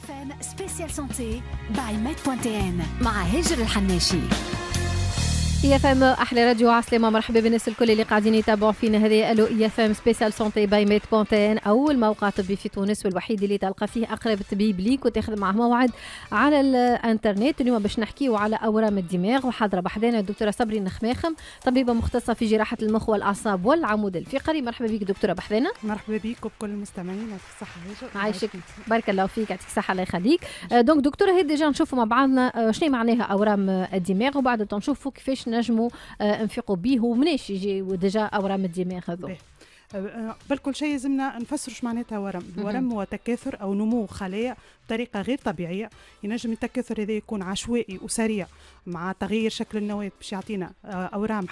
FM spécial santé by Med.tn مع هجر الحناشي يا فام احلى راديو عسلامه مرحبا بالناس الكل اللي قاعدين يتابعوا فينا هذه الو يا فام سبيسيال سونتي باي ميت بونتين اول موقع طبي في تونس والوحيد اللي تلقى فيه اقرب طبيب ليك وتاخذ معه موعد على الانترنت اليوم باش نحكيو على اورام الدماغ وحاضره بحدينا الدكتوره صبري النخماخم طبيبه مختصه في جراحه المخ والاعصاب والعمود الفقري مرحبا بك دكتوره بحدنا مرحبا بك وبكل المستمعين يعطيك الصحه عايشك بارك الله فيك يعطيك الصحه الله يخليك دونك دكتوره هي ديجا نشوفوا مع بعضنا شنو معناها اورام الدماغ وبعد نشوفوا كيفاش نجموا آه، نفيقوا به ومناش يجي ديجا اورام الدماغ هذو طيب، آه، بل كل شيء لازمنا نفسروا شو معناتها ورم الورم هو تكاثر او نمو خلايا بطريقه غير طبيعيه ينجم التكاثر هذا يكون عشوائي وسريع مع تغيير شكل النواه باش يعطينا آه، اورام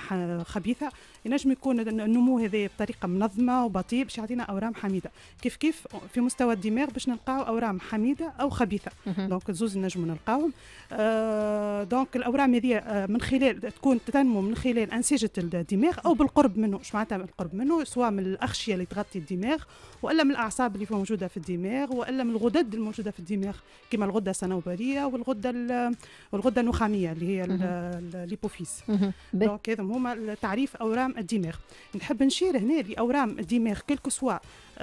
خبيثه ينجم يكون النمو هذا بطريقه منظمه وبطيء باش يعطينا اورام حميده كيف كيف في مستوى الدماغ باش نلقاو اورام حميده او خبيثه دونك زوز نجم نلقاوهم آه دونك الاورام هذه آه، من خلال تكون تنمو من خلال انسجه الدماغ او بالقرب منه اش معناتها بالقرب منه سواء من الاغشيه اللي تغطي الدماغ والا من الاعصاب اللي موجوده في الدماغ والا من الغدد الموجوده في الدماغ كما الغده السنوبريه والغده والغده النخاميه اللي هي الليبوفيس دونك هذم هما تعريف اورام الدماغ نحب نشير هنا لاورام الدماغ كلكو سوا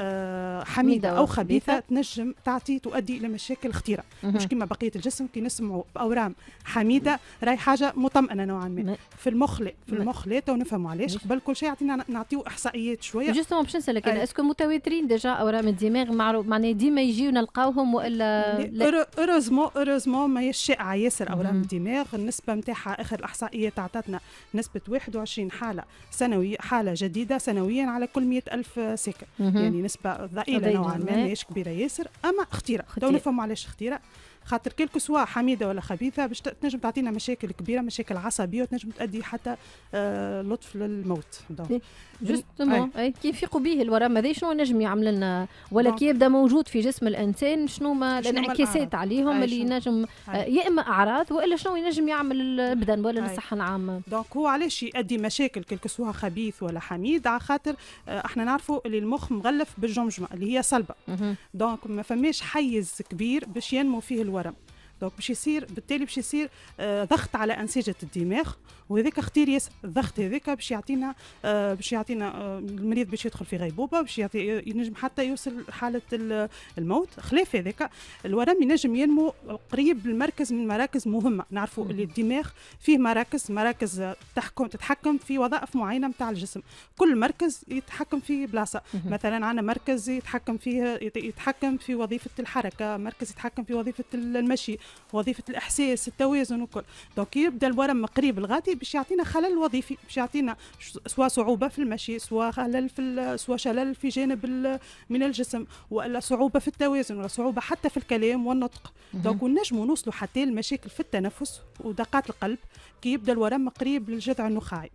آه، حميده او خبيثه تنجم تعطي تؤدي الى مشاكل خطيره مش كما بقيه الجسم كي نسمعوا باورام حميده راهي حاجه مطمئنه نوعا ما في المخ في المخ لا تو نفهموا علاش قبل كل شيء يعطينا نعطيو احصائيات شويه جوستومون باش نسالك انا آه. اسكو متواترين ديجا اورام الدماغ معروف معناها ديما يجيو نلقاوهم والا اوروزمون اوروزمون ما شائعه ياسر اورام الدماغ النسبه نتاعها اخر الاحصائيات عطاتنا نسبه 21 حاله سنويه حاله جديده سنويا على كل 100000 ساكن يعني نسبه ضئيله نوعا ما ماهيش كبيره ياسر اما اختيره تو نفهموا علاش اختيره خاطر كلكو سوا حميده ولا خبيثه باش تنجم تعطينا مشاكل كبيره مشاكل عصبيه وتنجم تؤدي حتى آه، لطف للموت جوستومون كي يفيقوا به الورم هذا شنو نجم يعمل لنا ولا كي يبدا موجود في جسم الانسان شنو ما الانعكاسات عليهم اللي ينجم آه، يا اما اعراض والا شنو ينجم يعمل البدن ولا الصحه العامه دونك هو علاش يؤدي مشاكل كلكو سوا خبيث ولا حميد على خاطر آه، احنا نعرفوا اللي المخ مغلف بالجمجمه اللي هي صلبه دونك ما فماش حيز كبير باش ينمو فيه الورم Agora, دونك باش يصير بالتالي باش يصير آه، ضغط على انسجه الدماغ وهذاك اختير ياسر الضغط هذاك باش يعطينا آه، باش يعطينا آه، المريض باش يدخل في غيبوبه باش يعطي ينجم حتى يوصل حاله الموت خلاف هذاك الورم ينجم ينمو قريب المركز من مراكز مهمه نعرفوا اللي الدماغ فيه مراكز مراكز تحكم تتحكم في وظائف معينه نتاع الجسم كل مركز يتحكم في بلاصه مثلا عندنا مركز يتحكم فيه يتحكم في وظيفه الحركه مركز يتحكم في وظيفه المشي وظيفه الاحساس التوازن وكل دونك يبدا الورم قريب الغادي باش يعطينا خلل وظيفي باش يعطينا سوا صعوبه في المشي سوا خلل في سوا شلل في جانب من الجسم والا صعوبه في التوازن ولا صعوبه حتى في الكلام والنطق دونك نجموا نوصلوا حتى لمشاكل في التنفس ودقات القلب كي يبدا الورم قريب للجذع النخاعي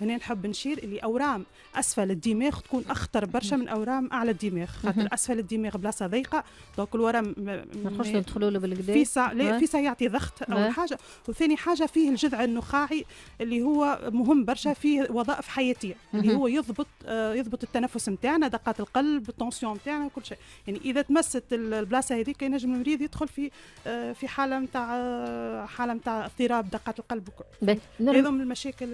هنا نحب نشير اللي اورام اسفل الدماغ تكون اخطر برشا من اورام اعلى الدماغ خاطر اسفل الدماغ بلاصه ضيقه دونك الورم ما يدخلوا له بالكدا لا ليه فيسا يعطي ضغط اول حاجه وثاني حاجه فيه الجذع النخاعي اللي هو مهم برشا فيه وظائف حياتيه اللي هو يضبط آه، يضبط التنفس نتاعنا دقات القلب التونسيون نتاعنا وكل شيء يعني اذا تمست البلاصه هذيك ينجم المريض يدخل في آه، في حاله نتاع آه، حاله نتاع اضطراب دقات القلب وكل هذو من المشاكل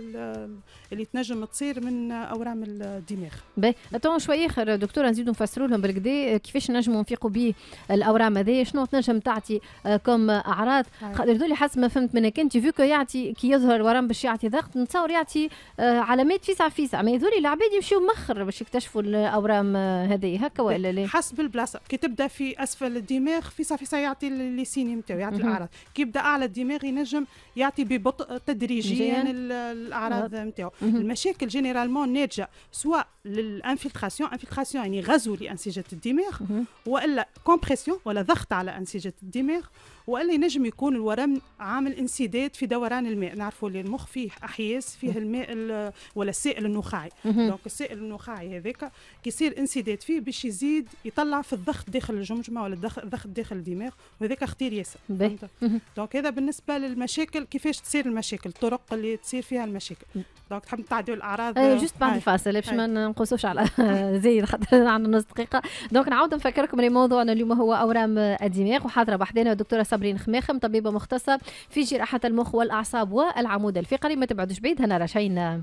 اللي تنجم تصير من اورام الدماغ باهي شوي شويه اخر دكتوره نزيدو نفسروا لهم بالكدا كيفاش نجموا نفيقوا به الاورام هذه شنو تنجم تعطي كم عندهم اعراض خاطر ذولي حسب ما فهمت منك انت فيكو يعطي كي يظهر ورم باش يعطي ضغط نتصور يعطي آه، علامات فيسع فيسع ما ذولي العباد يمشيو مخر باش يكتشفوا الاورام آه، هذه هكا ولا لا حسب البلاصه كي تبدا في اسفل الدماغ فيسع فيسع يعطي لي سيني نتاعو يعطي الاعراض كي يبدا اعلى الدماغ ينجم يعطي ببطء تدريجيا الاعراض نتاعو المشاكل جينيرالمون ناتجه سواء للانفلتراسيون انفلتراسيون يعني غزو لانسجه الدماغ والا كومبريسيون ولا ضغط على انسجه الدماغ وقال لي نجم يكون الورم عامل انسداد في دوران الماء نعرفوا اللي المخ فيه احياس فيه الماء ولا السائل النخاعي دونك السائل النخاعي هذاك كي يصير انسداد فيه باش يزيد يطلع في الضغط داخل الجمجمه ولا الضغط داخل الدماغ وهذاك خطير ياسر دونك هذا بالنسبه للمشاكل كيفاش تصير المشاكل الطرق اللي تصير فيها المشاكل دونك تحب تعديو الاعراض جوست بعد الفاصل باش ما نقصوش على زايد خاطر عندنا نص دقيقه دونك نعاود نفكركم لموضوعنا اليوم هو اورام الدماغ وحاضره بحدنا الدكتوره صبري تمرين خماخم طبيبة مختصة في جراحة المخ والأعصاب والعمود الفقري ما تبعدوش بعيد هنا رشينا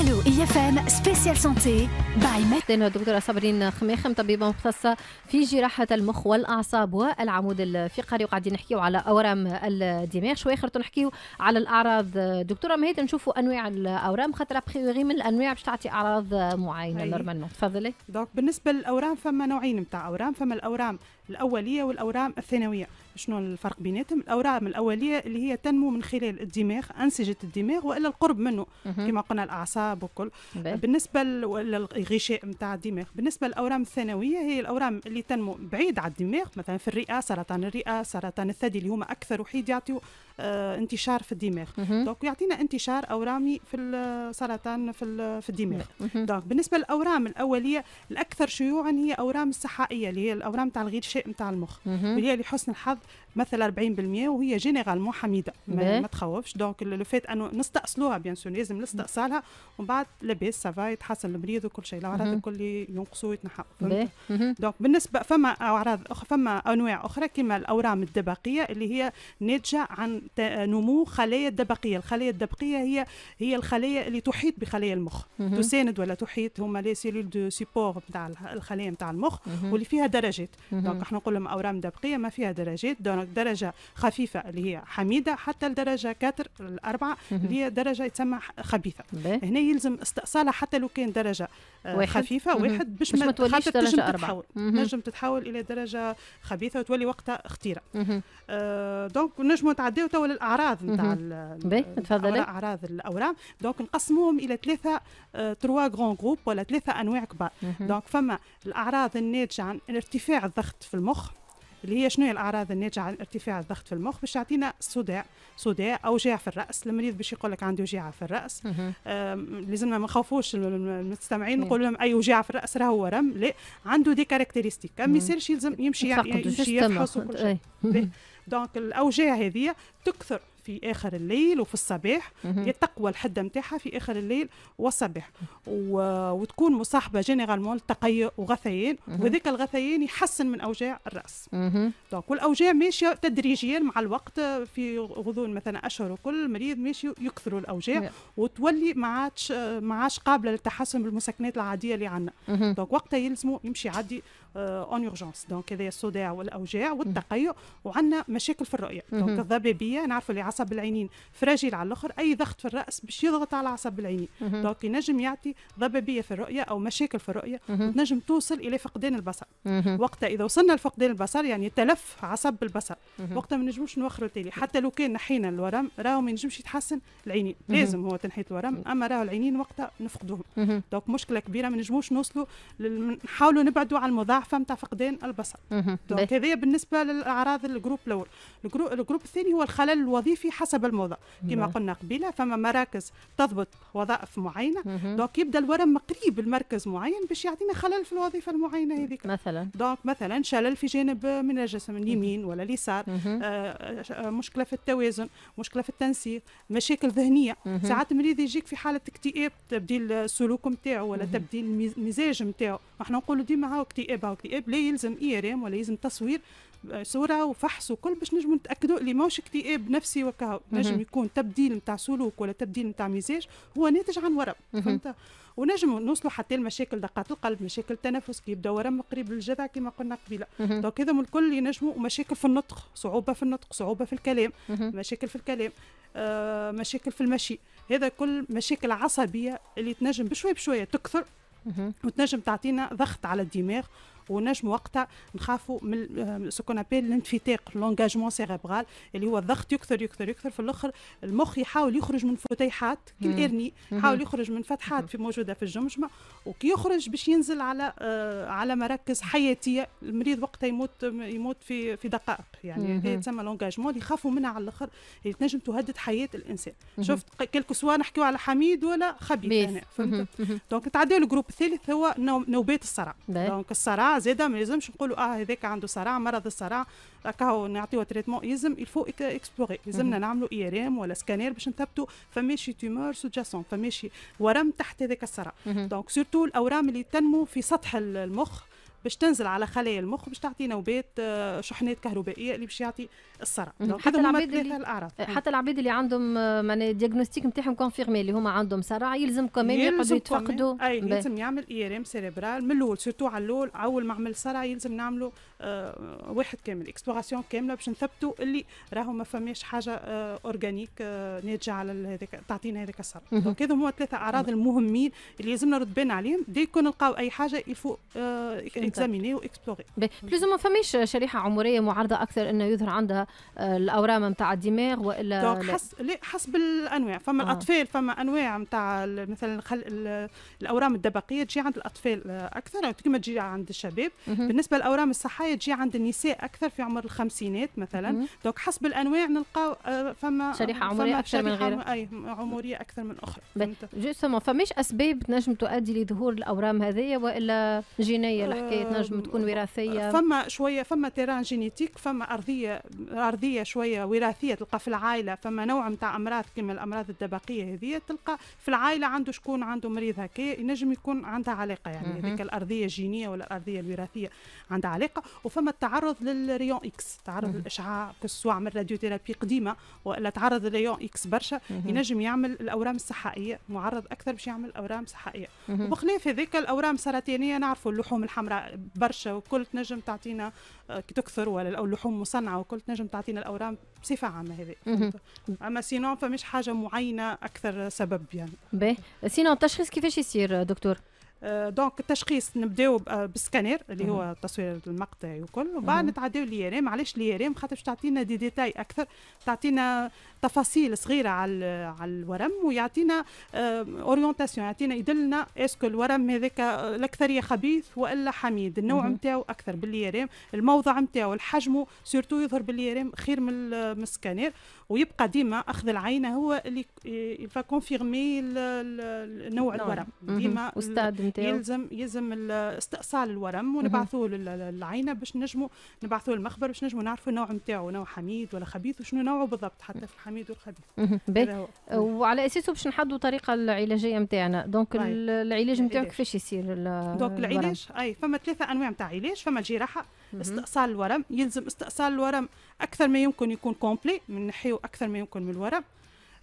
ألو اف سبيسيال سانتي باي ميدن دكتوره صابرين خميخم طبيبه مختصه في جراحه المخ والاعصاب والعمود الفقري وقاعدين نحكيو على اورام الدماغ شوي خرطو نحكيو على الاعراض دكتوره ما هيدا نشوفوا انواع الاورام خاطر بريوري من الانواع باش تعطي اعراض معينه نورمالمون تفضلي دونك بالنسبه للاورام فما نوعين نتاع اورام فما الاورام الاوليه والاورام الثانويه شنو الفرق بيناتهم الاورام الاوليه اللي هي تنمو من خلال الدماغ انسجه الدماغ والا القرب منه كما قلنا الاعصاب وكل الشغل بيه. بالنسبه للغشاء نتاع الدماغ بالنسبه للاورام الثانويه هي الاورام اللي تنمو بعيد على الدماغ مثلا في الرئه سرطان الرئه سرطان الثدي اللي هما اكثر وحيد يعطيو آه، انتشار في الدماغ دونك يعطينا انتشار اورامي في السرطان في في الدماغ دونك بالنسبه للاورام الاوليه الاكثر شيوعا هي اورام الصحائيه اللي هي الاورام تاع الغشاء نتاع المخ واللي هي لحسن الحظ مثل 40% وهي جينيرالمون حميده ما, ما تخوفش دونك لو فات انه نستأصلوها بيان سو لازم نستأصلها ومن بعد لاباس سافا يتحسن المريض وكل شيء الاعراض الكل ينقصوا ويتنحوا دونك بالنسبه فما اعراض اخرى فما انواع اخرى كما الاورام الدبقيه اللي هي ناتجه عن نمو خلايا الدبقيه الخلايا الدبقيه هي هي الخلايا اللي تحيط بخلايا المخ تساند ولا تحيط هما لي سيلول دو سيبور نتاع الخلايا نتاع المخ واللي فيها درجات دونك احنا نقول لهم اورام دبقيه ما فيها درجات دونك درجه خفيفه اللي هي حميده حتى لدرجه 4 الاربعه اللي هي درجه تسمى خبيثه هنا يلزم استئصالها حتى لو كان درجه آه، واحد. خفيفه واحد باش ما توليش درجه أربعة تنجم تتحول الى درجه خبيثه وتولي وقتها خطيره آه دونك نجموا نتعداو ولا الاعراض نتاع تفضلي اعراض الاورام دونك نقسموهم الى ثلاثه تروا غون جروب ولا ثلاثه انواع كبار دونك فما الاعراض الناتجه عن ارتفاع الضغط في المخ اللي هي شنو هي الاعراض الناتجه عن ارتفاع الضغط في المخ باش تعطينا صداع صداع اوجاع في الراس المريض باش يقول لك عنده وجيعه في الراس لازمنا ما نخافوش المستمعين نقول لهم اي وجيعه في الراس راه ورم لا عنده دي كاركتيرستيك ما يصيرش يلزم يمشي يمشي يفحص وكل شيء دونك الاوجاع هذه تكثر في اخر الليل وفي الصباح هي تقوى الحده نتاعها في اخر الليل والصباح و... وتكون مصاحبه جينيرالمون التقيؤ وغثيان وذيك الغثيان يحسن من اوجاع الراس دونك والاوجاع ماشيه تدريجيا مع الوقت في غضون مثلا اشهر وكل مريض ماشي يكثروا الاوجاع وتولي ما عادش ما عادش قابله للتحسن بالمسكنات العاديه اللي عندنا دونك وقتها يلزموا يمشي يعدي اون اورجونس دونك هذا الصداع والاوجاع والتقيؤ وعندنا مشاكل في الرؤيه دونك الضبابيه نعرفوا اللي عصب العينين فراجيل على الاخر اي ضغط في الراس باش يضغط على عصب العينين دونك ينجم يعطي ضبابيه في الرؤيه او مشاكل في الرؤيه وتنجم توصل الى فقدان البصر وقتها اذا وصلنا لفقدان البصر يعني تلف عصب البصر وقتها ما نجموش نوخروا تالي حتى لو كان نحينا الورم راهو ما ينجمش يتحسن العينين لازم هو تنحيه الورم اما راهو العينين وقتها نفقدوهم دونك مشكله كبيره ما نجموش نوصلوا نحاولوا نبعدوا على المضاعف الضعفه نتاع فقدان البصر دونك هذايا بالنسبه للاعراض الجروب الاول الجروب, الجروب الثاني هو الخلل الوظيفي حسب الموضع كما قلنا قبيله فما مراكز تضبط وظائف معينه دونك يبدا الورم قريب المركز معين باش يعطينا خلل في الوظيفه المعينه هذيك مثلا دونك مثلا شلل في جانب من الجسم اليمين ولا اليسار آه،, آه مشكله في التوازن مشكله في التنسيق مشاكل ذهنيه ساعات المريض يجيك في حاله اكتئاب تبديل السلوك نتاعو ولا تبديل المزاج نتاعو احنا نقولوا ديما هاو اكتئاب اكتئاب لا إيه، يلزم اي ار ام ولا يلزم تصوير آه، صوره وفحص وكل باش نجموا نتاكدوا اللي ماهوش اكتئاب إيه، نفسي وكاو نجم يكون تبديل نتاع سلوك ولا تبديل نتاع مزاج هو ناتج عن ورم فهمت ونجم نوصلوا حتى لمشاكل دقات القلب مشاكل التنفس كي يبدا ورم قريب للجذع كما قلنا قبيله دونك هذا الكل ينجموا مشاكل في النطق صعوبه في النطق صعوبه في الكلام مشاكل في الكلام آه مشاكل في المشي هذا كل مشاكل عصبيه اللي تنجم بشوي بشويه تكثر وتنجم تعطينا ضغط على الدماغ ونجموا وقتها نخافوا من سكون ابيل الانفتاق لونجاجمون سيريبرال اللي هو الضغط يكثر يكثر يكثر في الاخر المخ يحاول يخرج من فتيحات الارني يحاول يخرج من فتحات في موجوده في الجمجمه وكي يخرج باش ينزل على آه، على مراكز حياتيه المريض وقتها يموت يموت في في دقائق يعني هي تسمى لونجاجمون اللي يخافوا منها على الاخر اللي تنجم تهدد حياه الانسان شفت كلكو سوا نحكيو على حميد ولا خبيث هنا فهمت دونك تعدي الجروب الثالث هو نوبات الصرع دونك الصرع زاده ما لازمش نقولوا اه هذاك عنده صرع مرض الصرع راكاو نعطيوه تريتمون يلزم الفو اكسبلوري لازمنا نعملوا اي ار ام ولا سكانير باش نثبتوا فماشي تيمور سوجاسون فماشي ورم تحت هذاك الصرع دونك سورتو الاورام اللي تنمو في سطح المخ باش تنزل على خلايا المخ باش تعطي نوبات آه، شحنات كهربائيه اللي باش يعطي الصرع حتى هما اللي آه، حتى العباد اللي عندهم آه، معناها الدياغنوستيك نتاعهم كونفيرمي اللي هما عندهم صرع يلزم كمان يقعدوا يتفقدوا اي لازم يعمل اي ار ام سيريبرال من الاول سيرتو على الاول اول ما عمل صرع يلزم نعملوا آه، واحد كامل اكسبلوراسيون كامله باش نثبتوا اللي راهو ما فماش حاجه اورجانيك آه، آه، ناتجه على هذاك تعطينا هذاك الصرف دونك هذو هما ثلاثه اعراض المهمين اللي لازمنا نرد بالنا عليهم دي يكون نلقاو اي حاجه يفو اكزاميني واكسبلوري بلوز ما فماش شريحه عمريه معرضه اكثر انه يظهر عندها الاورام نتاع الدماغ والا دونك حس... لا حسب الانواع فما آه. الاطفال فما انواع نتاع مثلا خل... الاورام الدبقيه تجي عند الاطفال اكثر كما تجي عند الشباب بالنسبه للاورام الصحيه الوقايه تجي عند النساء اكثر في عمر الخمسينات مثلا دونك حسب الانواع نلقاو آه، فما شريحه عمريه فما اكثر من غيرها اي عمريه اكثر من اخرى جوستومون فماش اسباب تنجم تؤدي لظهور الاورام هذه والا جينيه الحكايه آه، تنجم تكون وراثيه فما شويه فما تيران جينيتيك فما ارضيه ارضيه شويه وراثيه تلقى في العائله فما نوع نتاع امراض كما الامراض الدبقيه هذه تلقى في العائله عنده شكون عنده مريض هكا ينجم يكون عندها علاقه يعني هذيك الارضيه الجينيه ولا الارضيه الوراثيه عندها علاقه وفما التعرض للريون اكس تعرض للاشعاع سواء عمل راديوثيرابي قديمه والا تعرض للريون اكس برشا ينجم يعمل الاورام الصحائيه معرض اكثر باش يعمل اورام صحائيه وبخلاف هذيك الاورام السرطانيه نعرفوا اللحوم الحمراء برشا وكل تنجم تعطينا آه، كي تكثر ولا اللحوم مصنعه وكل تنجم تعطينا الاورام بصفه عامه هذه اما سينون فمش حاجه معينه اكثر سبب يعني باهي سينون التشخيص كيفاش يصير دكتور آه، دونك التشخيص نبداو بالسكانير آه، اللي هو تصوير المقطع وكل وبعد نتعداو لي ار ام علاش لي ار e ام خاطر تعطينا دي ديتاي اكثر تعطينا تفاصيل صغيره على على الورم ويعطينا اورينتاسيون آه، يعطينا يدلنا اسكو الورم هذاك الاكثريه خبيث والا حميد النوع نتاعو اكثر باللي ار e ام الموضع نتاعو الحجم سورتو يظهر باللي ار e ام خير من السكانير ويبقى ديما اخذ العينه هو اللي يفا كونفيرمي نوع الورم ديما يلزم يلزم استئصال الورم ونبعثوه للعينه باش نجموا نبعثوه للمخبر باش نجموا نعرفوا النوع نتاعو نوع حميد ولا خبيث وشنو نوعه بالضبط حتى في الحميد والخبيث وعلى اساسه باش نحدوا الطريقه العلاجيه نتاعنا دونك طيب. العلاج نتاعو كيفاش يصير دونك العلاج اي فما ثلاثه انواع نتاع علاج فما الجراحه استئصال الورم يلزم استئصال الورم اكثر ما يمكن يكون كومبلي من نحيه اكثر ما يمكن من الورم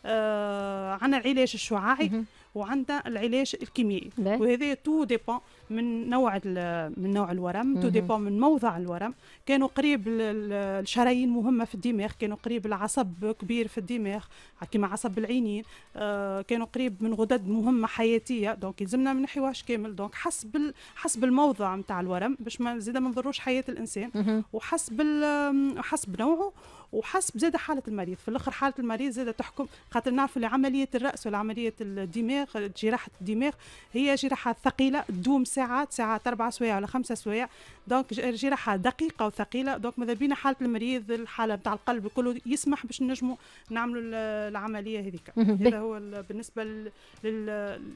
آه عن العلاج الشعاعي وعندها العلاج الكيميائي وهذا تو ديبون من نوع من نوع الورم تو ديبون من موضع الورم كانوا قريب الشرايين مهمه في الدماغ كانوا قريب العصب كبير في الدماغ كما عصب العينين آه، كانوا قريب من غدد مهمه حياتيه دونك يلزمنا من حواش كامل دونك حسب حسب الموضع نتاع الورم باش ما زيد ما نضروش حياه الانسان وحسب حسب نوعه وحسب زاد حاله المريض في الاخر حاله المريض زاد تحكم خاطر نعرف اللي عمليه الراس والعملية الدماغ جراحه الدماغ هي جراحه ثقيله تدوم ساعات ساعات اربع سوايع ولا خمسة سوايع دونك جراحه دقيقه وثقيله دونك ماذا بينا حاله المريض الحاله نتاع القلب كله يسمح باش نجموا نعملوا العمليه هذيك هذا هو بالنسبه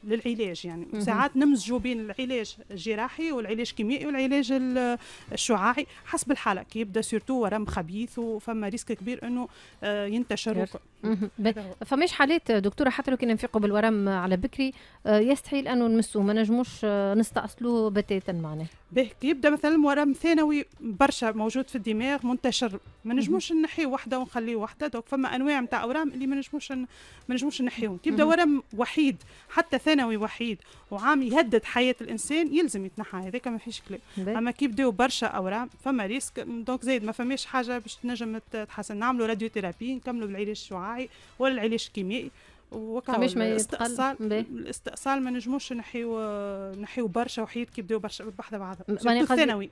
للعلاج يعني ساعات نمزجوا بين العلاج الجراحي والعلاج الكيميائي والعلاج الشعاعي حسب الحاله كي يبدا سيرتو ورم خبيث وفما ريسك كبير انه آه، ينتشر فماش حالات دكتوره حتى لو كان نفيقوا بالورم على بكري آه، يستحيل انه نمسوه ما نجموش آه، نستأصلوه بتاتا معناه باهي يبدا مثلا ورم ثانوي برشا موجود في الدماغ منتشر ما نجموش نحيه وحده ونخليه وحده دوك فما انواع نتاع اورام اللي ما نجموش ما نجموش نحيهم يبدا ورم وحيد حتى ثانوي وحيد وعام يهدد حياه الانسان يلزم يتنحى هذاك ما فيش كلام اما كي يبداو برشا اورام فما ريسك دونك زايد ما فماش حاجه باش تنجم تحسن نعملوا راديو ثيرابي نكملوا بالعلاج الشعاعي الصناعي ولا العلاج الكيميائي فماش ما الاستئصال الاستئصال ما نجموش نحيو نحيو برشا وحيد كيبداو برشا بحدا بعضها الثانوي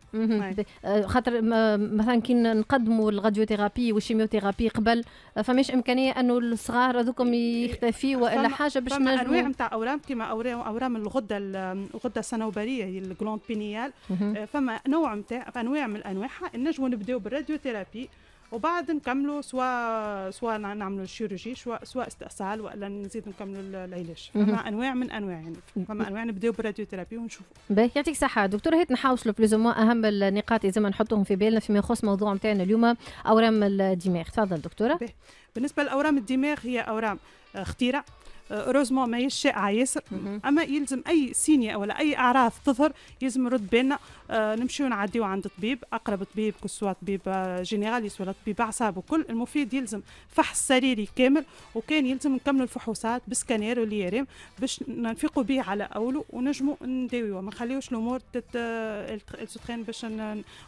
آه، خاطر مثلا كي نقدموا الراديوثيرابي والشيميوثيرابي قبل آه، فماش امكانيه انه الصغار هذوكم يختفيوا ولا حاجه باش نجموا انواع نتاع اورام كيما اورام اورام الغده الغده الصنوبريه الجلوند بينيال آه، فما نوع نتاع انواع من انواعها نجموا نبداو بالراديوثيرابي وبعد نكملوا سواء سواء نعملوا الشيروجي سواء سواء استئصال ولا نزيد نكملوا العلاج فما انواع من انواع يعني فما انواع نبداو بالراديوثيرابي ونشوفوا باهي يعطيك الصحه دكتور هيت نحاوصلوا بلوز اهم النقاط لازم نحطهم في بالنا فيما يخص موضوع نتاعنا اليوم اورام الدماغ تفضل دكتوره باهي. بالنسبه لاورام الدماغ هي اورام آه، خطيره روزمو ماهيش شائعه ياسر اما يلزم اي سينيا ولا اي اعراض تظهر يلزم نرد بالنا آه، نمشيو نعديو عند الطبيب اقرب طبيب كسوا طبيب آه، جينيراليس ولا طبيب اعصاب وكل المفيد يلزم فحص سريري كامل وكان يلزم نكملوا الفحوصات بسكانير والياريم باش نفيقوا به على أوله ونجموا نداويوه ما نخليوش الامور تتخين آه، باش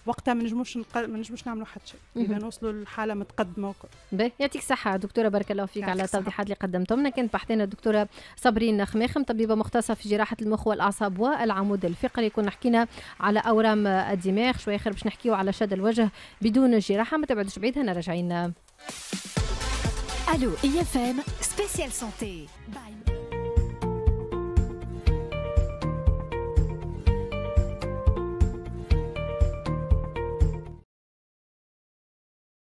وقتها ما نجموش ما نجموش نعملوا حتى شيء اذا نوصلوا لحاله متقدمه وكل. يعطيك الصحه دكتوره بارك الله فيك على التوضيحات اللي قدمتهم لنا كانت بحثنا الدكتوره صابرين خماخم طبيبه مختصه في جراحه المخ والاعصاب والعمود الفقري كنا حكينا على اورام الدماغ شويه خير باش نحكيو على شد الوجه بدون جراحه ما تبعدوش بعيد هنا راجعين الو اي اف ام سبيسيال سونتي باي